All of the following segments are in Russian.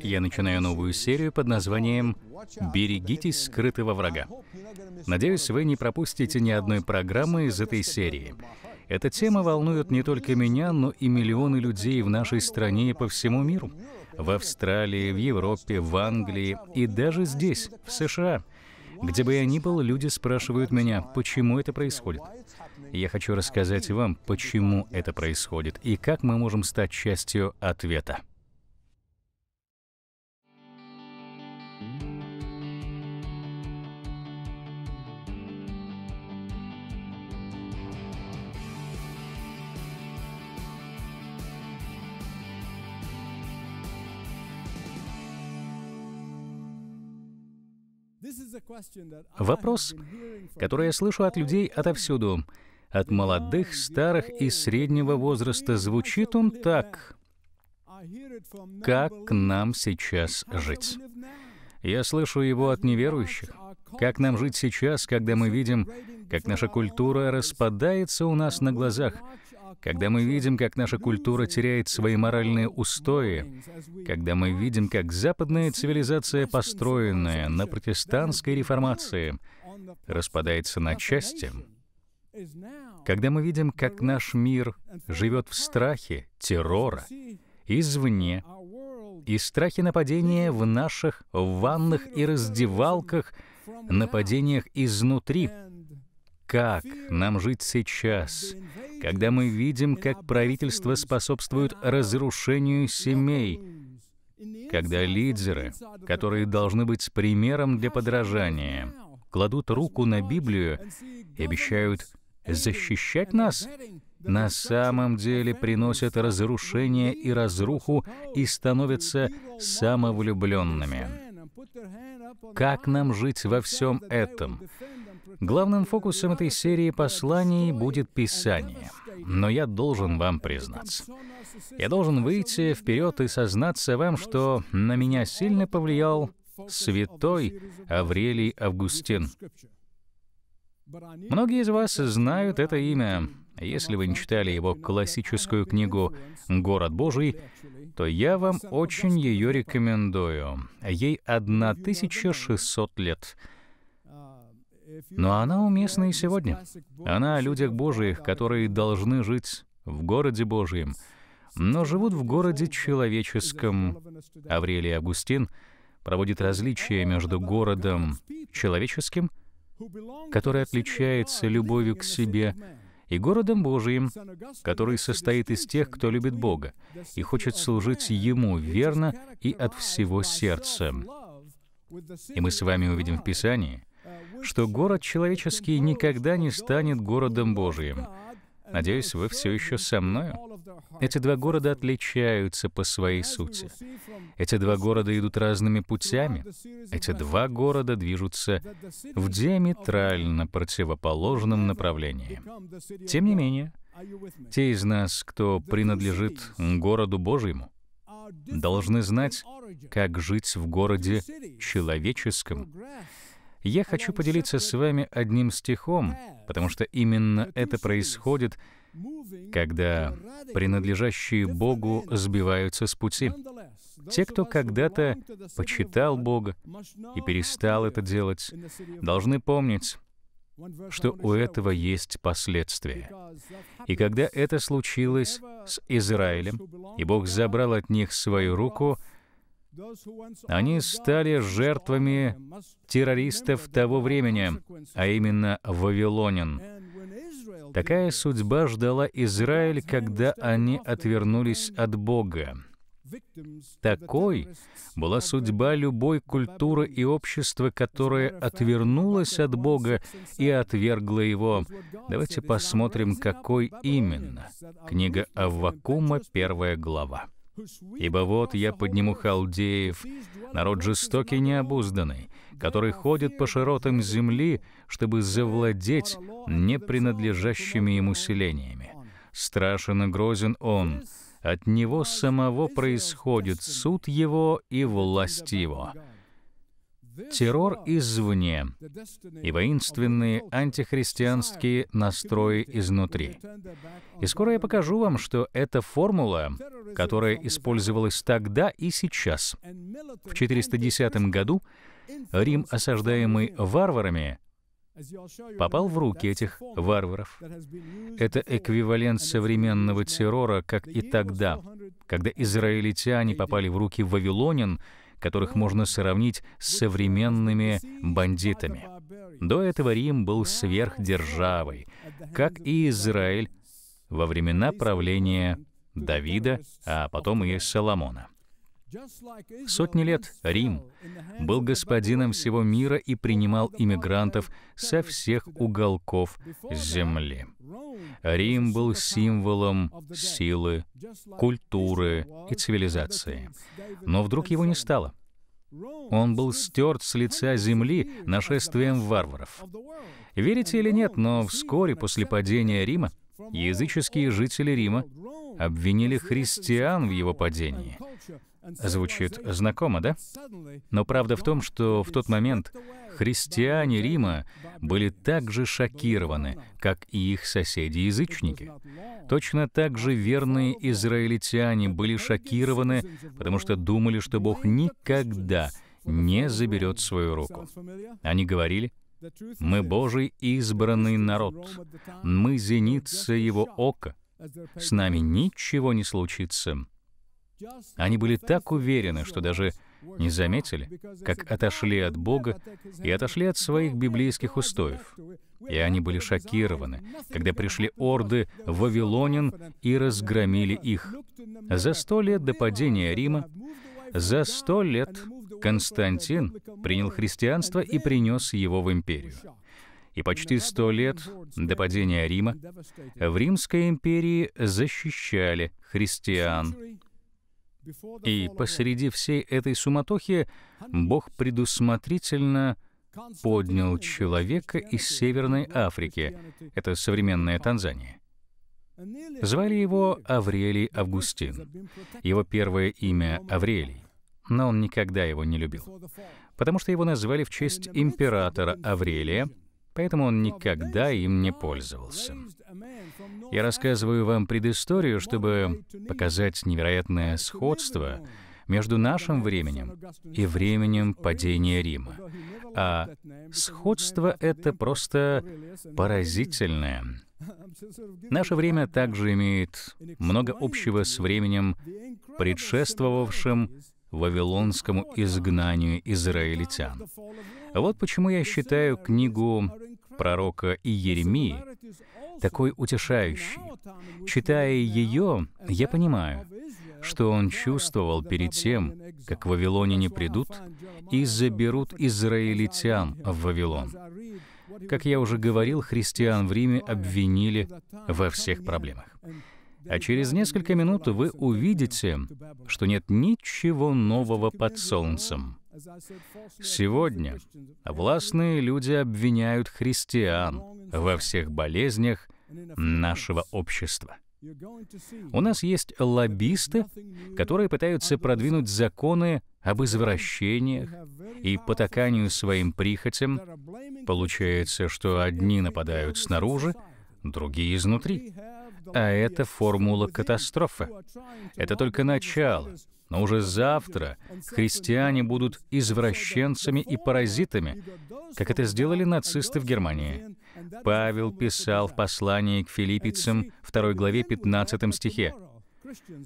я начинаю новую серию под названием «Берегитесь скрытого врага». Надеюсь, вы не пропустите ни одной программы из этой серии. Эта тема волнует не только меня, но и миллионы людей в нашей стране и по всему миру. В Австралии, в Европе, в Англии и даже здесь, в США. Где бы я ни был, люди спрашивают меня, почему это происходит. Я хочу рассказать вам, почему это происходит и как мы можем стать частью ответа. Вопрос, который я слышу от людей отовсюду, от молодых, старых и среднего возраста, звучит он так. Как нам сейчас жить? Я слышу его от неверующих. Как нам жить сейчас, когда мы видим, как наша культура распадается у нас на глазах, когда мы видим, как наша культура теряет свои моральные устои, когда мы видим, как западная цивилизация, построенная на протестантской реформации, распадается на части, когда мы видим, как наш мир живет в страхе, террора, извне, и страхе нападения в наших ваннах и раздевалках, нападениях изнутри, как нам жить сейчас, когда мы видим, как правительство способствует разрушению семей, когда лидеры, которые должны быть примером для подражания, кладут руку на Библию и обещают защищать нас, на самом деле приносят разрушение и разруху и становятся самовлюбленными. Как нам жить во всем этом? Главным фокусом этой серии посланий будет Писание. Но я должен вам признаться. Я должен выйти вперед и сознаться вам, что на меня сильно повлиял святой Аврелий Августин. Многие из вас знают это имя. Если вы не читали его классическую книгу «Город Божий», то я вам очень ее рекомендую. Ей 1600 лет — но она уместна и сегодня. Она о людях Божиих, которые должны жить в городе Божьем, но живут в городе человеческом. Аврелий Августин проводит различие между городом человеческим, который отличается любовью к себе, и городом Божиим, который состоит из тех, кто любит Бога и хочет служить Ему верно и от всего сердца. И мы с вами увидим в Писании — что город человеческий никогда не станет городом Божиим. Надеюсь, вы все еще со мною. Эти два города отличаются по своей сути. Эти два города идут разными путями. Эти два города движутся в диаметрально противоположном направлении. Тем не менее, те из нас, кто принадлежит городу Божьему, должны знать, как жить в городе человеческом, я хочу поделиться с вами одним стихом, потому что именно это происходит, когда принадлежащие Богу сбиваются с пути. Те, кто когда-то почитал Бога и перестал это делать, должны помнить, что у этого есть последствия. И когда это случилось с Израилем, и Бог забрал от них свою руку — они стали жертвами террористов того времени, а именно вавилонин. Такая судьба ждала Израиль, когда они отвернулись от Бога. Такой была судьба любой культуры и общества, которое отвернулось от Бога и отвергло его. Давайте посмотрим, какой именно. Книга Аввакума, первая глава. Ибо вот я подниму халдеев, народ жестокий и необузданный, который ходит по широтам земли, чтобы завладеть не принадлежащими ему селениями. Страшен и грозен он, от него самого происходит суд его и власть его террор извне и воинственные антихристианские настрои изнутри. И скоро я покажу вам, что эта формула, которая использовалась тогда и сейчас. В 410 году Рим, осаждаемый варварами, попал в руки этих варваров. Это эквивалент современного террора, как и тогда, когда израильтяне попали в руки вавилонин, которых можно сравнить с современными бандитами. До этого Рим был сверхдержавой, как и Израиль во времена правления Давида, а потом и Соломона. Сотни лет Рим был господином всего мира и принимал иммигрантов со всех уголков земли. Рим был символом силы, культуры и цивилизации. Но вдруг его не стало. Он был стерт с лица земли нашествием варваров. Верите или нет, но вскоре после падения Рима языческие жители Рима обвинили христиан в его падении. Звучит знакомо, да? Но правда в том, что в тот момент христиане Рима были так же шокированы, как и их соседи-язычники. Точно так же верные израильтяне были шокированы, потому что думали, что Бог никогда не заберет свою руку. Они говорили, «Мы Божий избранный народ, мы зеница Его ока, с нами ничего не случится, они были так уверены, что даже не заметили, как отошли от Бога и отошли от своих библейских устоев. И они были шокированы, когда пришли орды вавилонин и разгромили их. За сто лет до падения Рима, за сто лет Константин принял христианство и принес его в империю. И почти сто лет до падения Рима в Римской империи защищали христиан, и посреди всей этой суматохи Бог предусмотрительно поднял человека из Северной Африки, это современная Танзания. Звали его Аврелий Августин. Его первое имя — Аврелий, но он никогда его не любил, потому что его назвали в честь императора Аврелия — поэтому он никогда им не пользовался. Я рассказываю вам предысторию, чтобы показать невероятное сходство между нашим временем и временем падения Рима. А сходство это просто поразительное. Наше время также имеет много общего с временем, предшествовавшим вавилонскому изгнанию израильтян. Вот почему я считаю книгу пророка Иеремии такой утешающей. Читая ее, я понимаю, что он чувствовал перед тем, как вавилоняне придут и заберут израильтян в Вавилон. Как я уже говорил, христиан в Риме обвинили во всех проблемах. А через несколько минут вы увидите, что нет ничего нового под солнцем. Сегодня властные люди обвиняют христиан во всех болезнях нашего общества. У нас есть лоббисты, которые пытаются продвинуть законы об извращениях и потаканию своим прихотям. Получается, что одни нападают снаружи, другие изнутри. А это формула катастрофы. Это только начало но уже завтра христиане будут извращенцами и паразитами, как это сделали нацисты в Германии. Павел писал в послании к филиппийцам 2 главе 15 стихе,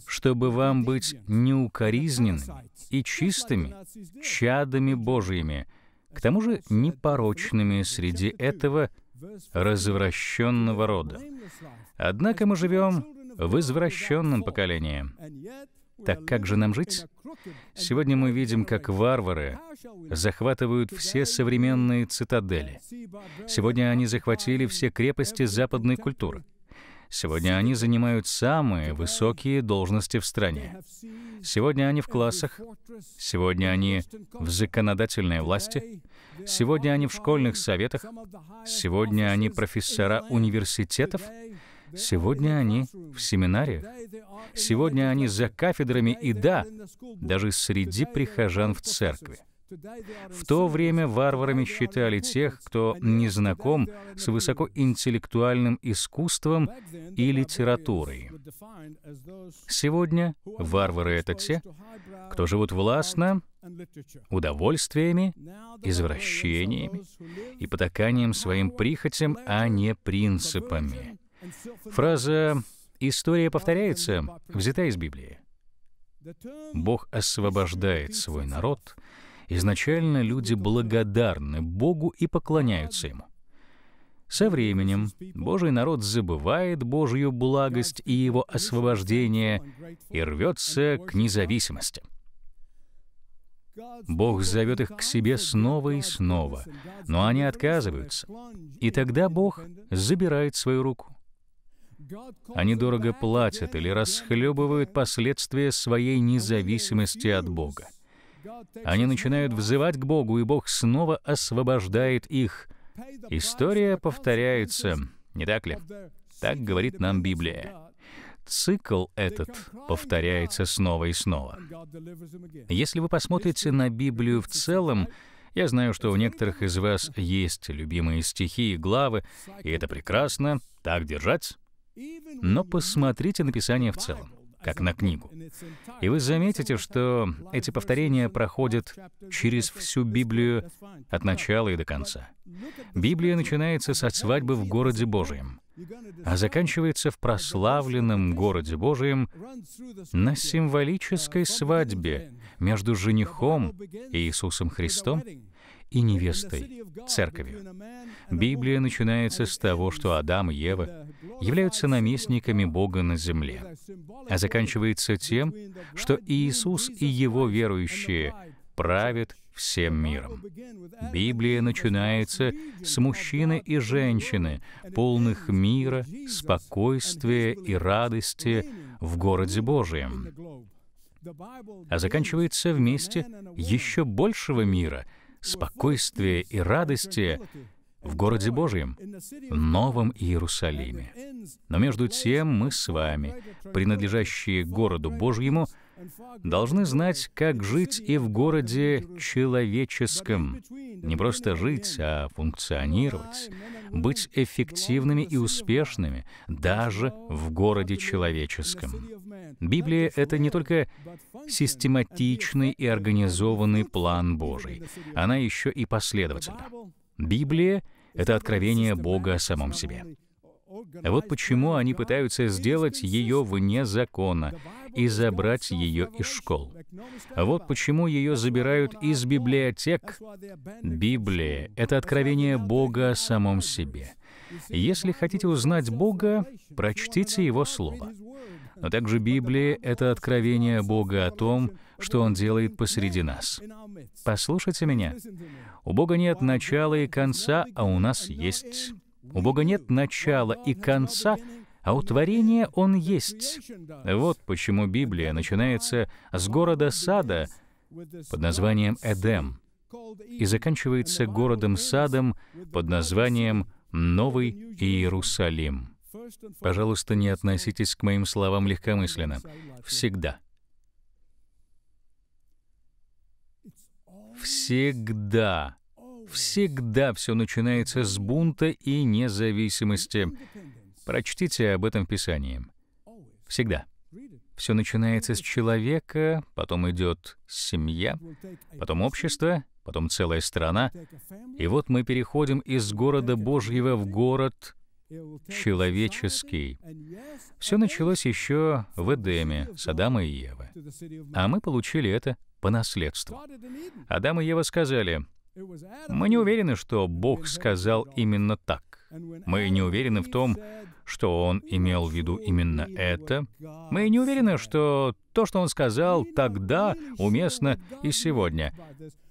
«Чтобы вам быть неукоризненными и чистыми, чадами Божьими, к тому же непорочными среди этого развращенного рода. Однако мы живем в извращенном поколении. Так как же нам жить? Сегодня мы видим, как варвары захватывают все современные цитадели. Сегодня они захватили все крепости западной культуры. Сегодня они занимают самые высокие должности в стране. Сегодня они в классах. Сегодня они в законодательной власти. Сегодня они в школьных советах. Сегодня они профессора университетов. Сегодня они в семинариях. Сегодня они за кафедрами и, да, даже среди прихожан в церкви. В то время варварами считали тех, кто не знаком с высокоинтеллектуальным искусством и литературой. Сегодня варвары — это те, кто живут властно, удовольствиями, извращениями и потаканием своим прихотям, а не принципами. Фраза «История повторяется» взята из Библии. Бог освобождает свой народ. Изначально люди благодарны Богу и поклоняются Ему. Со временем Божий народ забывает Божью благость и его освобождение и рвется к независимости. Бог зовет их к себе снова и снова, но они отказываются. И тогда Бог забирает свою руку. Они дорого платят или расхлебывают последствия своей независимости от Бога. Они начинают взывать к Богу, и Бог снова освобождает их. История повторяется, не так ли? Так говорит нам Библия. Цикл этот повторяется снова и снова. Если вы посмотрите на Библию в целом, я знаю, что у некоторых из вас есть любимые стихи и главы, и это прекрасно, так держать. Но посмотрите написание в целом, как на книгу. И вы заметите, что эти повторения проходят через всю Библию от начала и до конца. Библия начинается со свадьбы в а городе Божьем, а заканчивается в прославленном городе Божьем на uh, символической свадьбе между женихом и Иисусом Христом и невестой — церковью. Библия начинается с того, что Адам и Ева являются наместниками Бога на земле, а заканчивается тем, что Иисус и его верующие правят всем миром. Библия начинается с мужчины и женщины, полных мира, спокойствия и радости в городе Божием, а заканчивается вместе еще большего мира — спокойствия и радости в городе Божьем, Новом Иерусалиме. Но между тем мы с вами, принадлежащие городу Божьему, должны знать, как жить и в городе человеческом. Не просто жить, а функционировать, быть эффективными и успешными даже в городе человеческом. Библия — это не только систематичный и организованный план Божий, она еще и последовательна. Библия — это откровение Бога о самом себе. Вот почему они пытаются сделать ее вне закона и забрать ее из школ. Вот почему ее забирают из библиотек. Библия — это откровение Бога о самом себе. Если хотите узнать Бога, прочтите Его Слово но также Библия — это откровение Бога о том, что Он делает посреди нас. Послушайте меня. У Бога нет начала и конца, а у нас есть. У Бога нет начала и конца, а у творения Он есть. Вот почему Библия начинается с города-сада под названием Эдем и заканчивается городом-садом под названием Новый Иерусалим. Пожалуйста, не относитесь к моим словам легкомысленно. Всегда. Всегда. Всегда все начинается с бунта и независимости. Прочтите об этом в Писании. Всегда. Все начинается с человека, потом идет семья, потом общество, потом целая страна. И вот мы переходим из города Божьего в город человеческий. Все началось еще в Эдеме с Адама и Евы. А мы получили это по наследству. Адам и Ева сказали, «Мы не уверены, что Бог сказал именно так. Мы не уверены в том, что он имел в виду именно это. Мы не уверены, что то, что он сказал тогда, уместно и сегодня.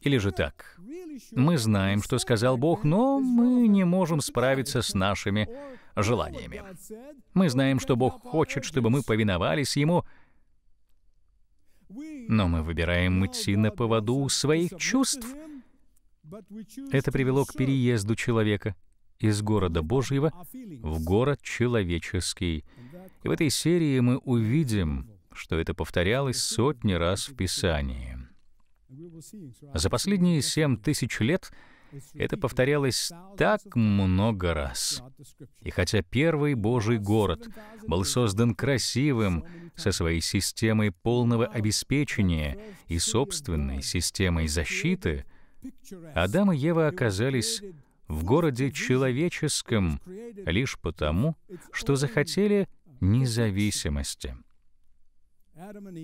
Или же так. Мы знаем, что сказал Бог, но мы не можем справиться с нашими желаниями. Мы знаем, что Бог хочет, чтобы мы повиновались Ему, но мы выбираем идти на поводу своих чувств. Это привело к переезду человека из города Божьего в город человеческий. И в этой серии мы увидим, что это повторялось сотни раз в Писании. За последние семь тысяч лет это повторялось так много раз. И хотя первый Божий город был создан красивым, со своей системой полного обеспечения и собственной системой защиты, Адам и Ева оказались в городе человеческом лишь потому, что захотели независимости.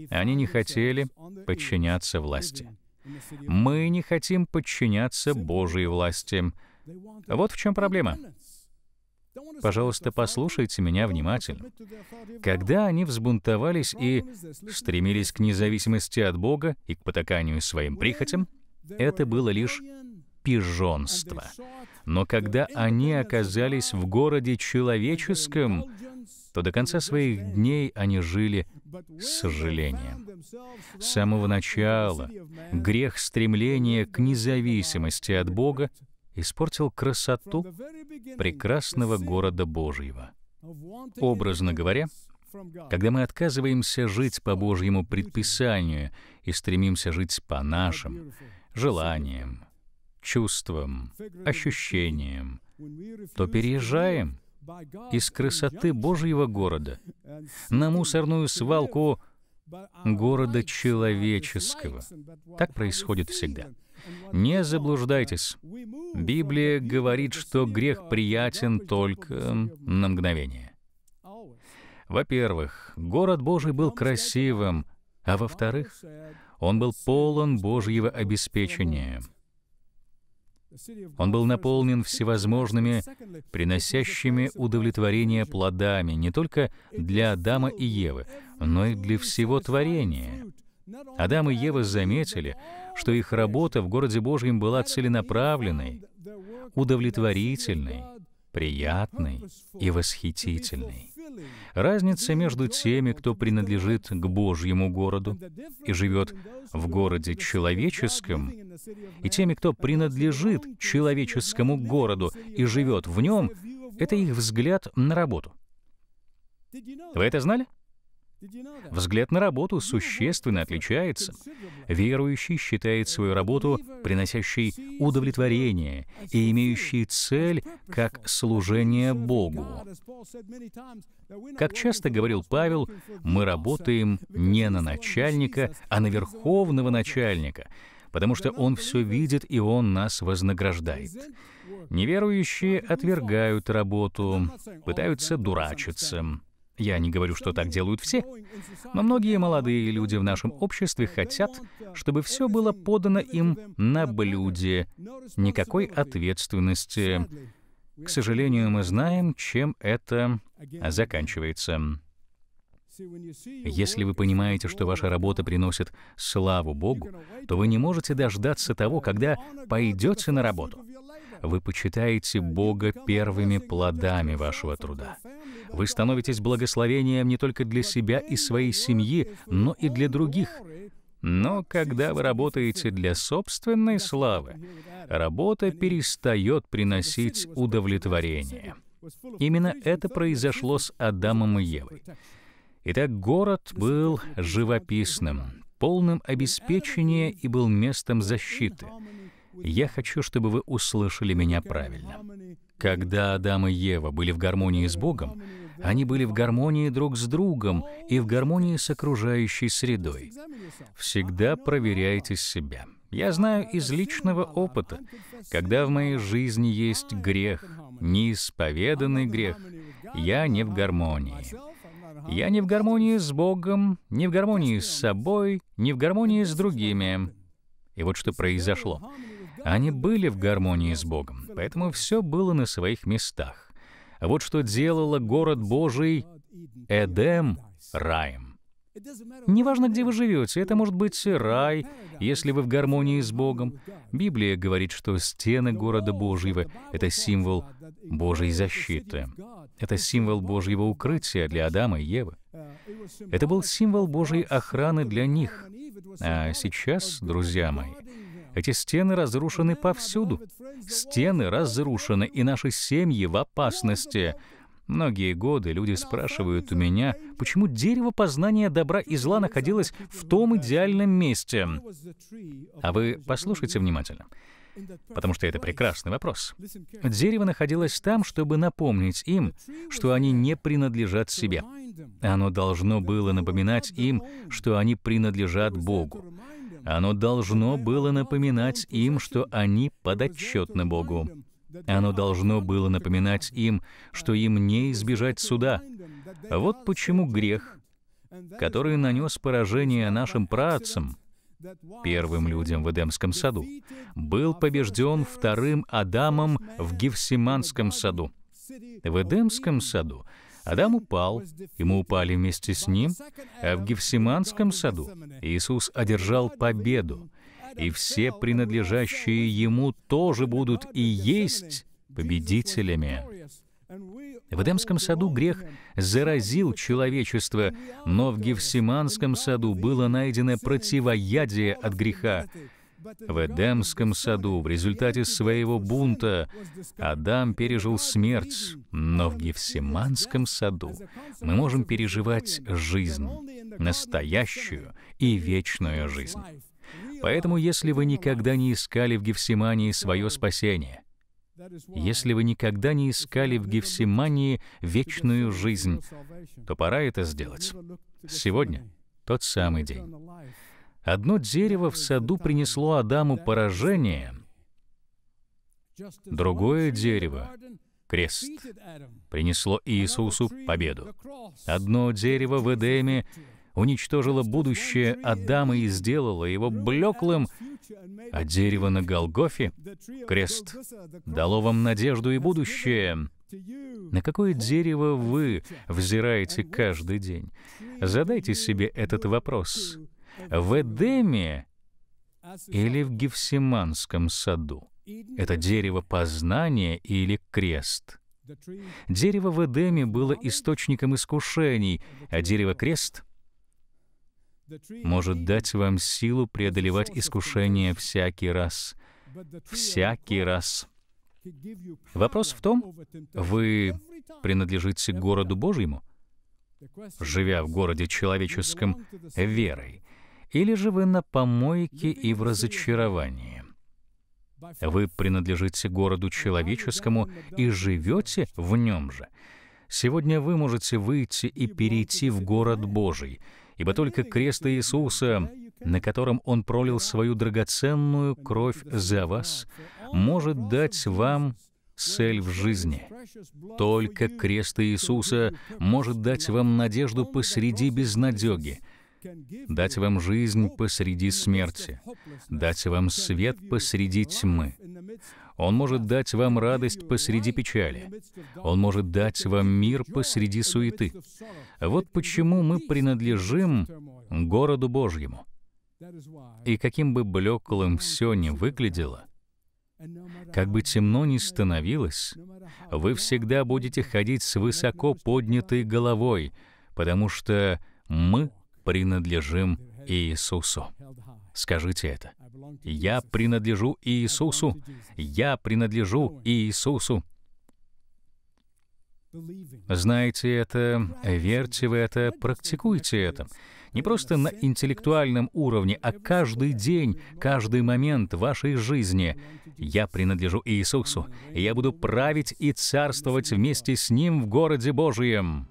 Они не хотели подчиняться власти. Мы не хотим подчиняться Божьей власти. Вот в чем проблема. Пожалуйста, послушайте меня внимательно. Когда они взбунтовались и стремились к независимости от Бога и к потаканию своим прихотям, это было лишь пижонства. Но когда они оказались в городе человеческом, то до конца своих дней они жили с сожалением. С самого начала грех стремления к независимости от Бога испортил красоту прекрасного города Божьего. Образно говоря, когда мы отказываемся жить по Божьему предписанию и стремимся жить по нашим желаниям, чувствам, ощущениям, то переезжаем из красоты Божьего города на мусорную свалку города человеческого. Так происходит всегда. Не заблуждайтесь. Библия говорит, что грех приятен только на мгновение. Во-первых, город Божий был красивым, а во-вторых, он был полон Божьего обеспечения — он был наполнен всевозможными, приносящими удовлетворение плодами не только для Адама и Евы, но и для всего творения. Адам и Ева заметили, что их работа в городе Божьем была целенаправленной, удовлетворительной, приятной и восхитительной. Разница между теми, кто принадлежит к Божьему городу и живет в городе человеческом, и теми, кто принадлежит человеческому городу и живет в нем, это их взгляд на работу. Вы это знали? Взгляд на работу существенно отличается. Верующий считает свою работу, приносящей удовлетворение и имеющей цель как служение Богу. Как часто говорил Павел, мы работаем не на начальника, а на верховного начальника, потому что он все видит и он нас вознаграждает. Неверующие отвергают работу, пытаются дурачиться. Я не говорю, что так делают все, но многие молодые люди в нашем обществе хотят, чтобы все было подано им на блюде, никакой ответственности. К сожалению, мы знаем, чем это заканчивается. Если вы понимаете, что ваша работа приносит славу Богу, то вы не можете дождаться того, когда пойдете на работу. Вы почитаете Бога первыми плодами вашего труда. Вы становитесь благословением не только для себя и своей семьи, но и для других. Но когда вы работаете для собственной славы, работа перестает приносить удовлетворение. Именно это произошло с Адамом и Евой. Итак, город был живописным, полным обеспечения и был местом защиты. Я хочу, чтобы вы услышали меня правильно. Когда Адам и Ева были в гармонии с Богом, они были в гармонии друг с другом и в гармонии с окружающей средой. Всегда проверяйте себя. Я знаю из личного опыта, когда в моей жизни есть грех, неисповеданный грех, я не в гармонии. Я не в гармонии с Богом, не в гармонии с собой, не в гармонии с другими. И вот что произошло. Они были в гармонии с Богом, поэтому все было на своих местах. А вот что делало город Божий Эдем раем. Неважно, где вы живете, это может быть рай, если вы в гармонии с Богом. Библия говорит, что стены города Божьего — это символ Божьей защиты. Это символ Божьего укрытия для Адама и Евы. Это был символ Божьей охраны для них. А сейчас, друзья мои, эти стены разрушены повсюду. Стены разрушены, и наши семьи в опасности. Многие годы люди спрашивают у меня, почему дерево познания добра и зла находилось в том идеальном месте. А вы послушайте внимательно. Потому что это прекрасный вопрос. Дерево находилось там, чтобы напомнить им, что они не принадлежат себе. Оно должно было напоминать им, что они принадлежат Богу. Оно должно было напоминать им, что они подотчетны Богу. Оно должно было напоминать им, что им не избежать суда. Вот почему грех, который нанес поражение нашим працам, первым людям в Эдемском саду, был побежден вторым Адамом в Гефсиманском саду. В Эдемском саду Адам упал, и мы упали вместе с ним, а в Гефсиманском саду Иисус одержал победу, и все принадлежащие Ему тоже будут и есть победителями. В Эдемском саду грех заразил человечество, но в Гефсиманском саду было найдено противоядие от греха — в Эдемском саду в результате своего бунта Адам пережил смерть, но в Гефсиманском саду мы можем переживать жизнь, настоящую и вечную жизнь. Поэтому, если вы никогда не искали в Гефсимании свое спасение, если вы никогда не искали в Гефсимании вечную жизнь, то пора это сделать. Сегодня тот самый день. Одно дерево в саду принесло Адаму поражение, другое дерево крест принесло Иисусу победу. Одно дерево в Эдеме уничтожило будущее Адама и сделало его блеклым, а дерево на Голгофе, крест, дало вам надежду и будущее. На какое дерево вы взираете каждый день? Задайте себе этот вопрос в Эдеме или в Гефсиманском саду. Это дерево познания или крест. Дерево в Эдеме было источником искушений, а дерево крест может дать вам силу преодолевать искушения всякий раз. Всякий раз. Вопрос в том, вы принадлежите городу Божьему, живя в городе человеческом верой, или же вы на помойке и в разочаровании. Вы принадлежите городу человеческому и живете в нем же. Сегодня вы можете выйти и перейти в город Божий, ибо только крест Иисуса, на котором Он пролил свою драгоценную кровь за вас, может дать вам цель в жизни. Только крест Иисуса может дать вам надежду посреди безнадеги — дать вам жизнь посреди смерти, дать вам свет посреди тьмы. Он может дать вам радость посреди печали. Он может дать вам мир посреди суеты. Вот почему мы принадлежим городу Божьему. И каким бы блеклым все ни выглядело, как бы темно ни становилось, вы всегда будете ходить с высоко поднятой головой, потому что мы принадлежим Иисусу. Скажите это. Я принадлежу Иисусу. Я принадлежу Иисусу. Знаете это, верьте в это, практикуйте это. Не просто на интеллектуальном уровне, а каждый день, каждый момент вашей жизни. Я принадлежу Иисусу, и я буду править и царствовать вместе с Ним в городе Божьем